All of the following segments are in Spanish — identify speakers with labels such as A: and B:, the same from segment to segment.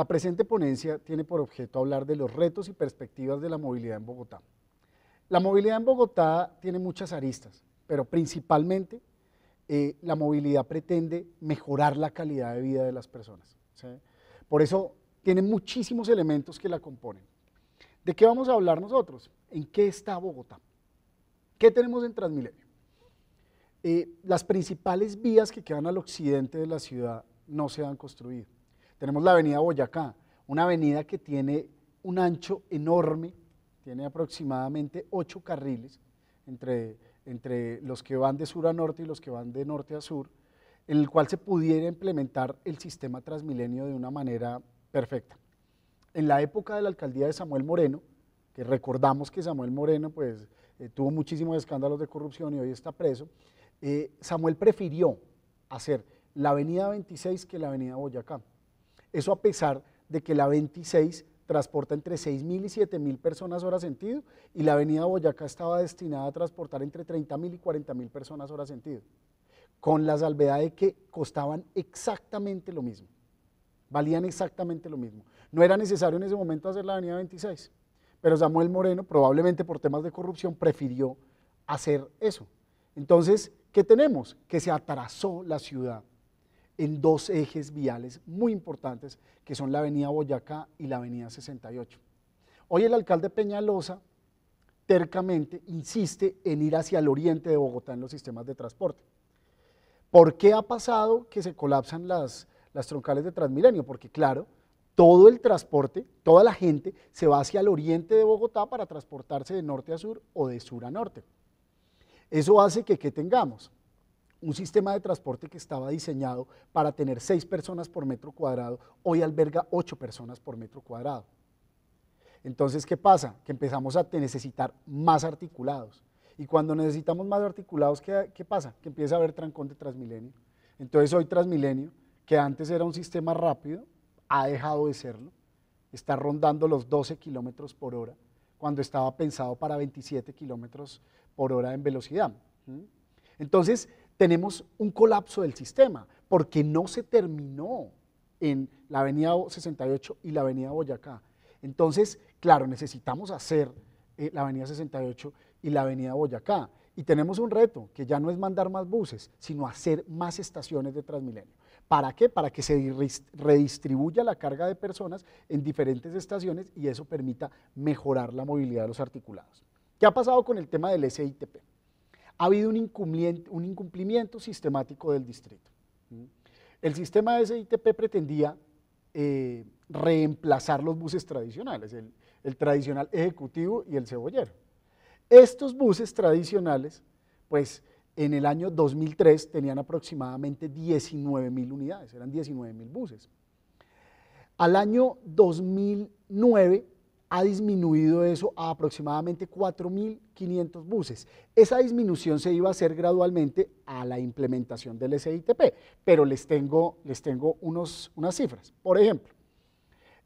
A: La presente ponencia tiene por objeto hablar de los retos y perspectivas de la movilidad en Bogotá. La movilidad en Bogotá tiene muchas aristas, pero principalmente eh, la movilidad pretende mejorar la calidad de vida de las personas. Por eso tiene muchísimos elementos que la componen. ¿De qué vamos a hablar nosotros? ¿En qué está Bogotá? ¿Qué tenemos en Transmilenio? Eh, las principales vías que quedan al occidente de la ciudad no se han construido tenemos la avenida Boyacá, una avenida que tiene un ancho enorme, tiene aproximadamente ocho carriles entre, entre los que van de sur a norte y los que van de norte a sur, en el cual se pudiera implementar el sistema Transmilenio de una manera perfecta. En la época de la alcaldía de Samuel Moreno, que recordamos que Samuel Moreno pues, eh, tuvo muchísimos escándalos de corrupción y hoy está preso, eh, Samuel prefirió hacer la avenida 26 que la avenida Boyacá. Eso a pesar de que la 26 transporta entre 6.000 y 7.000 personas hora sentido y la avenida Boyacá estaba destinada a transportar entre 30.000 y 40.000 personas hora sentido, con la salvedad de que costaban exactamente lo mismo, valían exactamente lo mismo. No era necesario en ese momento hacer la avenida 26, pero Samuel Moreno probablemente por temas de corrupción prefirió hacer eso. Entonces, ¿qué tenemos? Que se atrasó la ciudad en dos ejes viales muy importantes, que son la avenida Boyacá y la avenida 68. Hoy el alcalde Peñalosa tercamente insiste en ir hacia el oriente de Bogotá en los sistemas de transporte. ¿Por qué ha pasado que se colapsan las, troncales de Transmilenio? Porque claro, todo el transporte, toda la gente se va hacia el oriente de Bogotá para transportarse de norte a sur o de sur a norte. Eso hace que, que tengamos un sistema de transporte que estaba diseñado para tener seis personas por metro cuadrado, hoy alberga ocho personas por metro cuadrado. Entonces, ¿qué pasa? Que empezamos a necesitar más articulados. Y cuando necesitamos más articulados, ¿qué, qué pasa? Que empieza a haber trancón de Transmilenio. Entonces, hoy Transmilenio, que antes era un sistema rápido, ha dejado de serlo. Está rondando los 12 kilómetros por hora, cuando estaba pensado para 27 kilómetros por hora en velocidad. Entonces, tenemos un colapso del sistema, porque no se terminó en la avenida 68 y la avenida Boyacá. Entonces, claro, necesitamos hacer eh, la avenida 68 y la avenida Boyacá. Y tenemos un reto, que ya no es mandar más buses, sino hacer más estaciones de Transmilenio. ¿Para qué? Para que se redistribuya la carga de personas en diferentes estaciones y eso permita mejorar la movilidad de los articulados. ¿Qué ha pasado con el tema del SITP? ha habido un incumplimiento, sistemático del distrito. El sistema de SITP pretendía eh, reemplazar los buses tradicionales, el, el tradicional ejecutivo y el cebollero. Estos buses tradicionales, pues en el año 2003 tenían aproximadamente 19.000 unidades, eran 19 mil buses. Al año 2009 ha disminuido eso a aproximadamente 4.500 buses. Esa disminución se iba a hacer gradualmente a la implementación del SITP, pero les tengo, les tengo unos, unas cifras. Por ejemplo,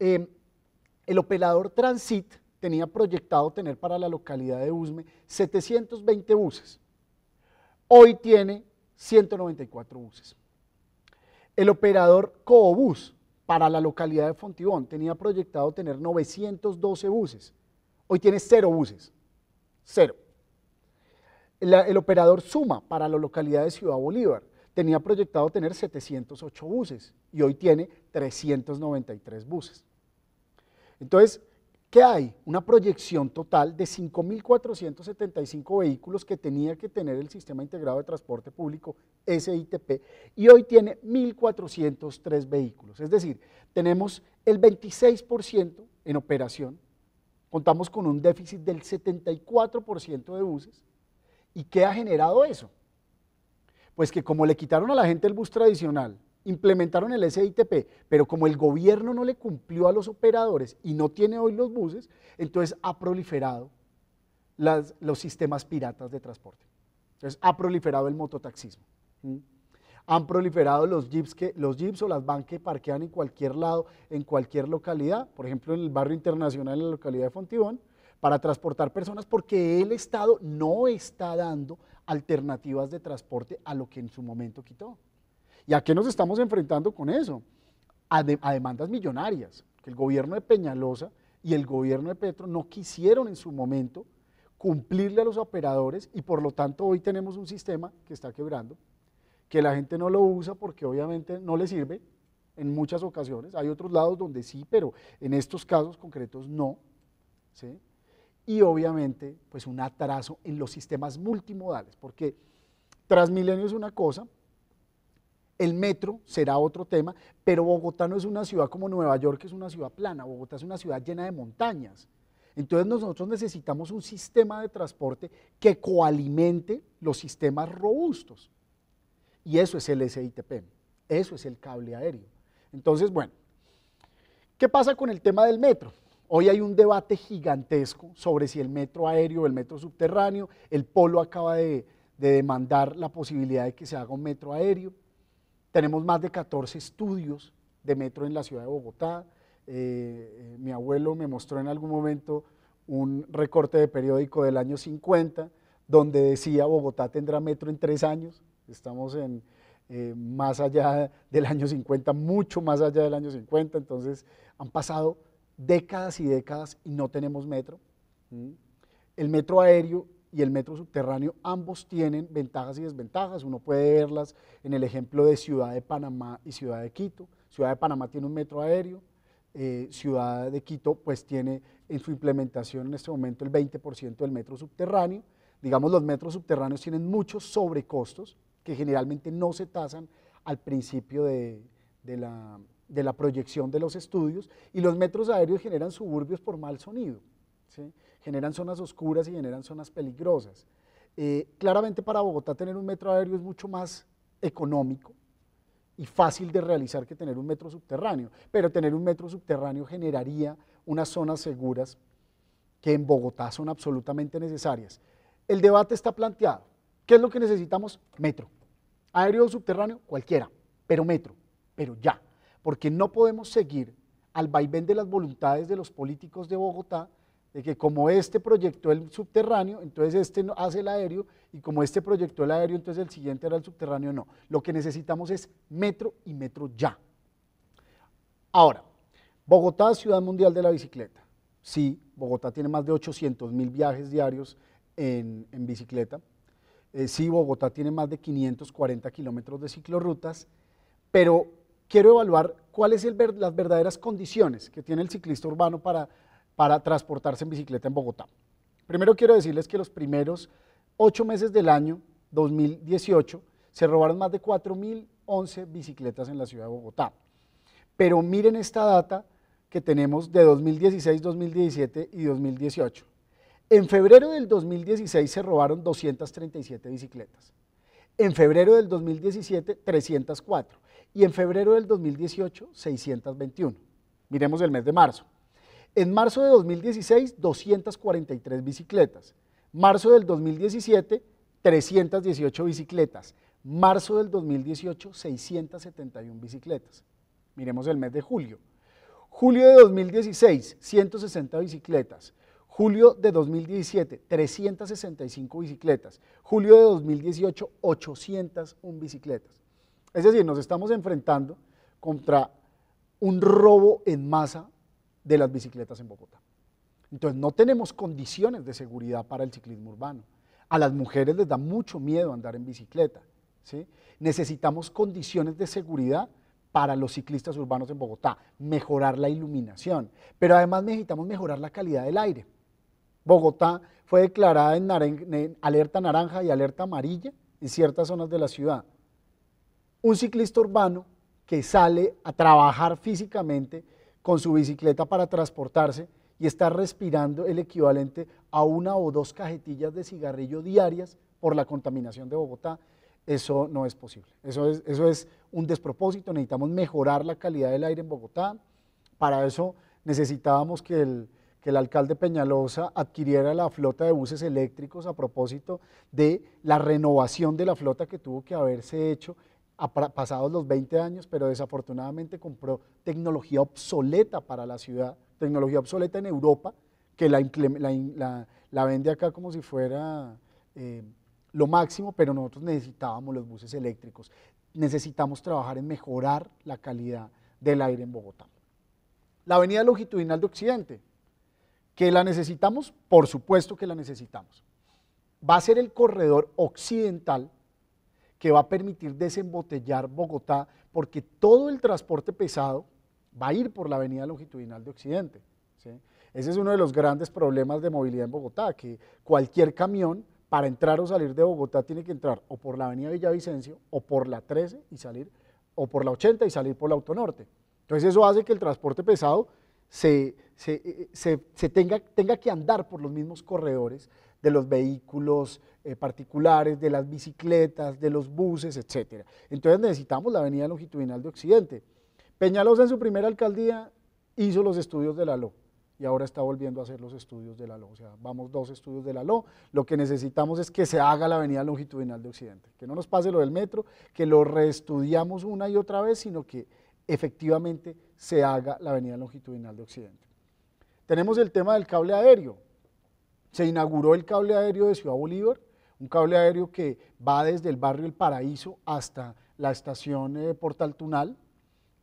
A: em, el operador Transit tenía proyectado tener para la localidad de Usme 720 buses. Hoy tiene 194 buses. El operador Coobus para la localidad de Fontibón tenía proyectado tener 912 buses. Hoy tiene cero buses. Cero. el operador Suma para la localidad de Ciudad Bolívar tenía proyectado tener 708 buses y hoy tiene 393 buses. Entonces, ¿Qué hay? Una proyección total de 5.475 vehículos que tenía que tener el Sistema Integrado de Transporte Público, SITP, y hoy tiene 1.403 vehículos. Es decir, tenemos el 26% en operación, contamos con un déficit del 74% de buses. ¿Y qué ha generado eso? Pues que como le quitaron a la gente el bus tradicional, implementaron el SITP, pero como el gobierno no le cumplió a los operadores y no tiene hoy los buses, entonces ha proliferado los sistemas piratas de transporte. Entonces ha proliferado el mototaxismo. Han proliferado los jeeps, que, los o las van que parquean en cualquier lado, en cualquier localidad, por ejemplo en el barrio internacional, en la localidad de Fontibón, para transportar personas porque el Estado no está dando alternativas de transporte a lo que en su momento quitó. ¿Y a qué nos estamos enfrentando con eso? A, demandas millonarias, que el gobierno de Peñalosa y el gobierno de Petro no quisieron en su momento cumplirle a los operadores y por lo tanto hoy tenemos un sistema que está quebrando, que la gente no lo usa porque obviamente no le sirve en muchas ocasiones. Hay otros lados donde sí, pero en estos casos concretos no. ¿sí? Y obviamente pues un atraso en los sistemas multimodales, porque Transmilenio es una cosa, el metro será otro tema, pero Bogotá no es una ciudad como Nueva York, que es una ciudad plana. Bogotá es una ciudad llena de montañas. Entonces nosotros necesitamos un sistema de transporte que coalimente los sistemas robustos. Y eso es el SITP, eso es el cable aéreo. Entonces, bueno, ¿qué pasa con el tema del metro? Hoy hay un debate gigantesco sobre si el metro aéreo o el metro subterráneo, el Polo acaba de, de demandar la posibilidad de que se haga un metro aéreo. Tenemos más de 14 estudios de metro en la ciudad de Bogotá. Eh, eh, mi abuelo me mostró en algún momento un recorte de periódico del año 50 donde decía Bogotá tendrá metro en tres años. Estamos en eh, más allá del año 50, mucho más allá del año 50. Entonces han pasado décadas y décadas y no tenemos metro. El metro aéreo y el metro subterráneo, ambos tienen ventajas y desventajas. Uno puede verlas en el ejemplo de Ciudad de Panamá y Ciudad de Quito. Ciudad de Panamá tiene un metro aéreo, eh, Ciudad de Quito pues tiene en su implementación en este momento el 20% del metro subterráneo. Digamos, los metros subterráneos tienen muchos sobrecostos que generalmente no se tasan al principio de, la, de la proyección de los estudios y los metros aéreos generan suburbios por mal sonido. ¿sí? generan zonas oscuras y generan zonas peligrosas. Eh, claramente para Bogotá tener un metro aéreo es mucho más económico y fácil de realizar que tener un metro subterráneo, pero tener un metro subterráneo generaría unas zonas seguras que en Bogotá son absolutamente necesarias. El debate está planteado. ¿Qué es lo que necesitamos? Metro. Aéreo o subterráneo, cualquiera, pero metro, pero ya. Porque no podemos seguir al vaivén de las voluntades de los políticos de Bogotá de que como este proyectó el subterráneo, entonces este hace el aéreo, y como este proyectó el aéreo, entonces el siguiente era el subterráneo, no. Lo que necesitamos es metro y metro ya. Ahora, Bogotá, ciudad mundial de la bicicleta. Sí, Bogotá tiene más de 800 mil viajes diarios en, bicicleta. Eh, sí, Bogotá tiene más de 540 kilómetros de ciclorrutas, pero quiero evaluar cuáles son las verdaderas condiciones que tiene el ciclista urbano para para transportarse en bicicleta en Bogotá. Primero quiero decirles que los primeros ocho meses del año 2018 se robaron más de 4.011 bicicletas en la ciudad de Bogotá. Pero miren esta data que tenemos de 2016, 2017 y 2018. En febrero del 2016 se robaron 237 bicicletas. En febrero del 2017, 304. Y en febrero del 2018, 621. Miremos el mes de marzo. En marzo de 2016, 243 bicicletas. Marzo del 2017, 318 bicicletas. Marzo del 2018, 671 bicicletas. Miremos el mes de julio. Julio de 2016, 160 bicicletas. Julio de 2017, 365 bicicletas. Julio de 2018, 801 bicicletas. Es decir, nos estamos enfrentando contra un robo en masa de las bicicletas en Bogotá. Entonces no tenemos condiciones de seguridad para el ciclismo urbano. A las mujeres les da mucho miedo andar en bicicleta. ¿sí? Necesitamos condiciones de seguridad para los ciclistas urbanos en Bogotá, mejorar la iluminación, pero además necesitamos mejorar la calidad del aire. Bogotá fue declarada en, en alerta naranja y alerta amarilla en ciertas zonas de la ciudad. Un ciclista urbano que sale a trabajar físicamente con su bicicleta para transportarse y estar respirando el equivalente a una o dos cajetillas de cigarrillo diarias por la contaminación de Bogotá, eso no es posible. Eso es, eso es un despropósito, necesitamos mejorar la calidad del aire en Bogotá, para eso necesitábamos que el, que el alcalde Peñalosa adquiriera la flota de buses eléctricos a propósito de la renovación de la flota que tuvo que haberse hecho pasados los 20 años, pero desafortunadamente compró tecnología obsoleta para la ciudad, tecnología obsoleta en Europa, que la, vende acá como si fuera eh, lo máximo, pero nosotros necesitábamos los buses eléctricos. Necesitamos trabajar en mejorar la calidad del aire en Bogotá. La avenida longitudinal de Occidente, que la necesitamos, por supuesto que la necesitamos. Va a ser el corredor occidental que va a permitir desembotellar Bogotá, porque todo el transporte pesado va a ir por la avenida longitudinal de Occidente. Ese es uno de los grandes problemas de movilidad en Bogotá, que cualquier camión para entrar o salir de Bogotá tiene que entrar o por la avenida Villavicencio o por la 13 y salir, o por la 80 y salir por la Autonorte. Entonces eso hace que el transporte pesado se, eh, tenga, tenga que andar por los mismos corredores de los vehículos eh, particulares, de las bicicletas, de los buses, etcétera. Entonces necesitamos la avenida longitudinal de Occidente. Peñalosa en su primera alcaldía hizo los estudios de la LO y ahora está volviendo a hacer los estudios de la LO. O sea, vamos dos estudios de la LO. Lo que necesitamos es que se haga la avenida longitudinal de Occidente, que no nos pase lo del metro, que lo reestudiamos una y otra vez, sino que efectivamente se haga la avenida longitudinal de Occidente. Tenemos el tema del cable aéreo. Se inauguró el cable aéreo de Ciudad Bolívar, un cable aéreo que va desde el barrio El Paraíso hasta la estación de eh, Portal Tunal,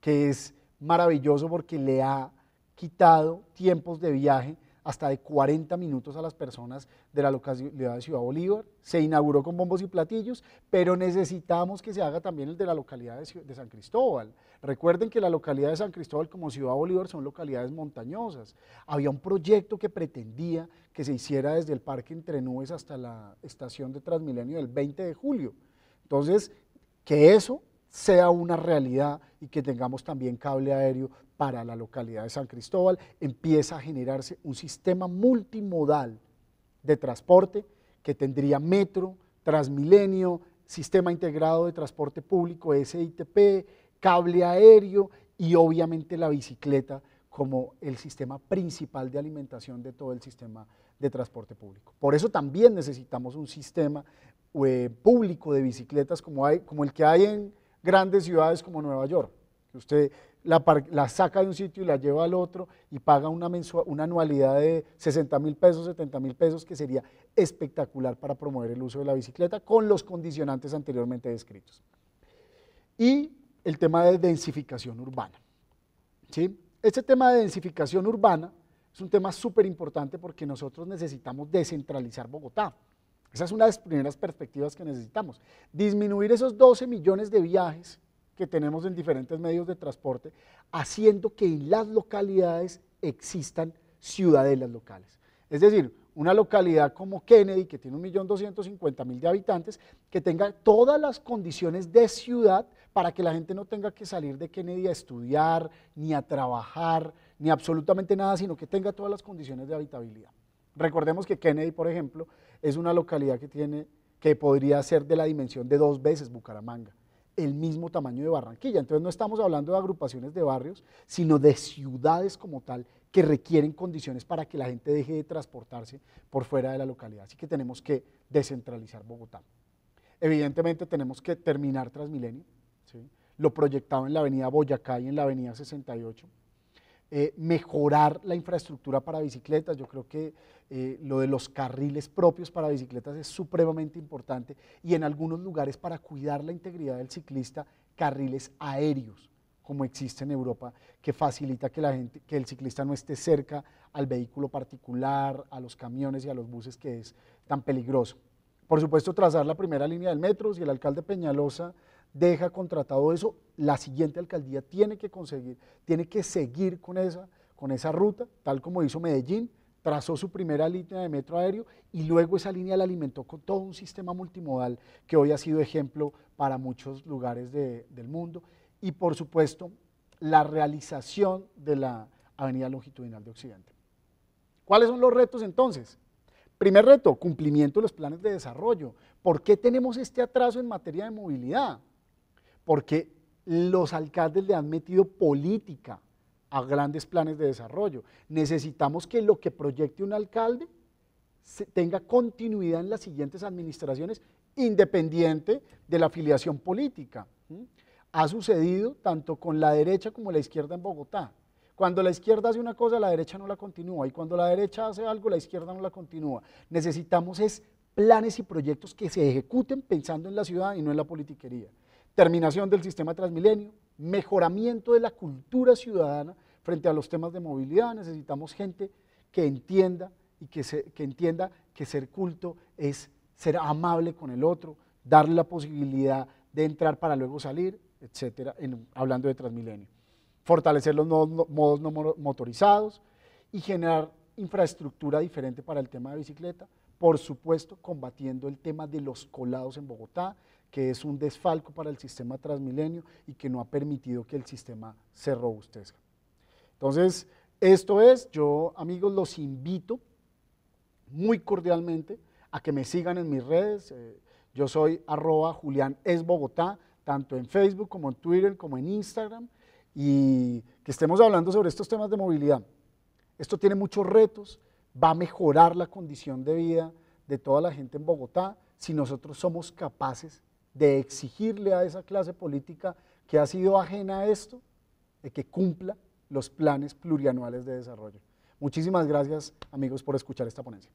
A: que es maravilloso porque le ha quitado tiempos de viaje hasta de 40 minutos a las personas de la localidad de Ciudad Bolívar. Se inauguró con bombos y platillos, pero necesitamos que se haga también el de la localidad de, San Cristóbal. Recuerden que la localidad de San Cristóbal como Ciudad Bolívar son localidades montañosas. Había un proyecto que pretendía que se hiciera desde el Parque Entre Nubes hasta la estación de Transmilenio del 20 de julio. Entonces, que eso sea una realidad y que tengamos también cable aéreo para la localidad de San Cristóbal, empieza a generarse un sistema multimodal de transporte que tendría metro, transmilenio, sistema integrado de transporte público, SITP, cable aéreo y obviamente la bicicleta como el sistema principal de alimentación de todo el sistema de transporte público. Por eso también necesitamos un sistema eh, público de bicicletas como, hay, como el que hay en, grandes ciudades como Nueva York, que usted la, saca de un sitio y la lleva al otro y paga una, una anualidad de 60 mil pesos, 70 mil pesos, que sería espectacular para promover el uso de la bicicleta con los condicionantes anteriormente descritos. Y el tema de densificación urbana. ¿sí? Este tema de densificación urbana es un tema súper importante porque nosotros necesitamos descentralizar Bogotá. Esa es una de las primeras perspectivas que necesitamos. Disminuir esos 12 millones de viajes que tenemos en diferentes medios de transporte, haciendo que en las localidades existan ciudadelas locales. Es decir, una localidad como Kennedy, que tiene 1.250.000 de habitantes, que tenga todas las condiciones de ciudad para que la gente no tenga que salir de Kennedy a estudiar, ni a trabajar, ni absolutamente nada, sino que tenga todas las condiciones de habitabilidad. Recordemos que Kennedy, por ejemplo, es una localidad que tiene que podría ser de la dimensión de dos veces Bucaramanga, el mismo tamaño de Barranquilla. Entonces no estamos hablando de agrupaciones de barrios, sino de ciudades como tal que requieren condiciones para que la gente deje de transportarse por fuera de la localidad. Así que tenemos que descentralizar Bogotá. Evidentemente tenemos que terminar Transmilenio, lo proyectado en la avenida Boyacá y en la avenida 68. Eh, mejorar la infraestructura para bicicletas. Yo creo que eh, lo de los carriles propios para bicicletas es supremamente importante y en algunos lugares para cuidar la integridad del ciclista, carriles aéreos como existe en Europa, que facilita que, la gente, que el ciclista no esté cerca al vehículo particular, a los camiones y a los buses, que es tan peligroso. Por supuesto, trazar la primera línea del metro, si el alcalde Peñalosa deja contratado eso, la siguiente alcaldía tiene que conseguir, tiene que seguir con esa, con esa ruta, tal como hizo Medellín, trazó su primera línea de metro aéreo y luego esa línea la alimentó con todo un sistema multimodal que hoy ha sido ejemplo para muchos lugares del mundo. Y por supuesto, la realización de la Avenida Longitudinal de Occidente. ¿Cuáles son los retos entonces? Primer reto, cumplimiento de los planes de desarrollo. ¿Por qué tenemos este atraso en materia de movilidad? porque los alcaldes le han metido política a grandes planes de desarrollo. Necesitamos que lo que proyecte un alcalde tenga continuidad en las siguientes administraciones independiente de la afiliación política. Ha sucedido tanto con la derecha como la izquierda en Bogotá. Cuando la izquierda hace una cosa, la derecha no la continúa. Y cuando la derecha hace algo, la izquierda no la continúa. Necesitamos planes y proyectos que se ejecuten pensando en la ciudad y no en la politiquería terminación del sistema Transmilenio, mejoramiento de la cultura ciudadana frente a los temas de movilidad. Necesitamos gente que entienda y que, entienda que ser culto es ser amable con el otro, darle la posibilidad de entrar para luego salir, etcétera, hablando de Transmilenio. Fortalecer los modos no motorizados y generar infraestructura diferente para el tema de bicicleta, por supuesto, combatiendo el tema de los colados en Bogotá, que es un desfalco para el sistema Transmilenio y que no ha permitido que el sistema se robustezca. Entonces, esto es, yo amigos los invito muy cordialmente a que me sigan en mis redes. Eh, yo soy arroba Julián es Bogotá, tanto en Facebook como en Twitter, como en Instagram, y que estemos hablando sobre estos temas de movilidad. Esto tiene muchos retos, va a mejorar la condición de vida de toda la gente en Bogotá si nosotros somos capaces de exigirle a esa clase política que ha sido ajena a esto, de que cumpla los planes plurianuales de desarrollo. Muchísimas gracias amigos por escuchar esta ponencia.